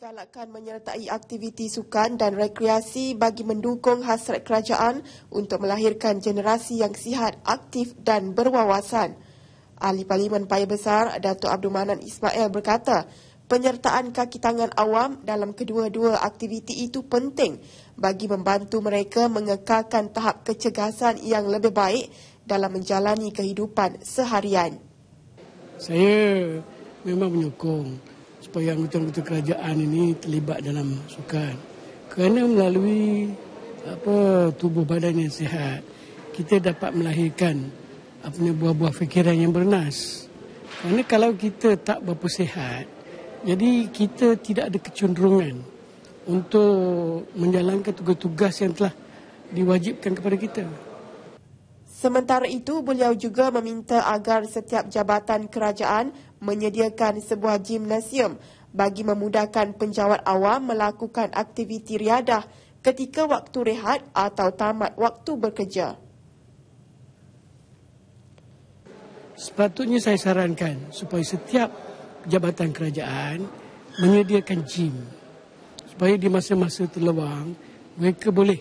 digalakkan menyertai aktiviti sukan dan rekreasi bagi mendukung hasrat kerajaan untuk melahirkan generasi yang sihat, aktif dan berwawasan. Ahli Parlimen Paya Besar, Datuk Abdul Manan Ismail berkata, penyertaan kaki tangan awam dalam kedua-dua aktiviti itu penting bagi membantu mereka mengekalkan tahap kecegasan yang lebih baik dalam menjalani kehidupan seharian. Saya memang menyokong supaya anggota-anggota kerajaan ini terlibat dalam sukan. Kerana melalui apa tubuh badan yang sihat, kita dapat melahirkan apa buah-buah fikiran yang bernas. Kerana kalau kita tak berapa sihat, jadi kita tidak ada kecenderungan untuk menjalankan tugas-tugas yang telah diwajibkan kepada kita. Sementara itu, beliau juga meminta agar setiap jabatan kerajaan menyediakan sebuah gimnasium bagi memudahkan penjawat awam melakukan aktiviti riadah ketika waktu rehat atau tamat waktu bekerja. Sepatutnya saya sarankan supaya setiap jabatan kerajaan menyediakan gym supaya di masa-masa terluang mereka boleh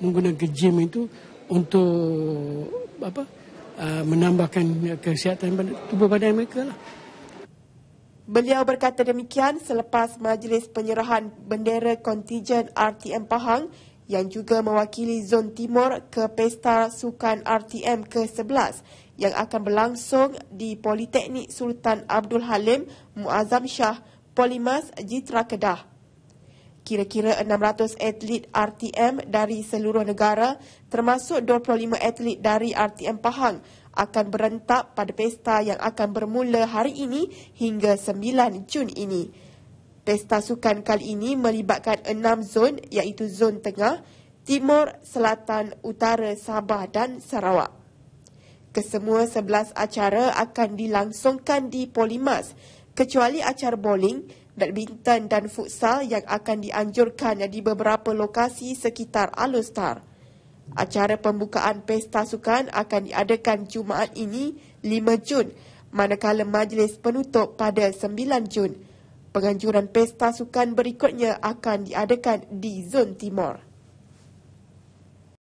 menggunakan gym itu untuk apa uh, menambahkan kesihatan tubuh badan mereka lah. Beliau berkata demikian selepas majlis penyerahan bendera kontijen RTM Pahang yang juga mewakili Zon Timur ke Pesta Sukan RTM ke-11 yang akan berlangsung di Politeknik Sultan Abdul Halim Muazzam Shah Polimas Jitra Kedah. Kira-kira 600 atlet RTM dari seluruh negara termasuk 25 atlet dari RTM Pahang akan berentak pada pesta yang akan bermula hari ini hingga 9 Jun ini. Pesta sukan kali ini melibatkan enam zon iaitu zon tengah, timur, selatan, utara, Sabah dan Sarawak. Kesemua sebelas acara akan dilangsungkan di Polimas kecuali acara bowling, badminton dan futsal yang akan dianjurkan di beberapa lokasi sekitar Alustar. Acara pembukaan pesta sukan akan diadakan Jumaat ini 5 Jun manakala majlis penutup pada 9 Jun. Penganjuran pesta sukan berikutnya akan diadakan di Zon Timur.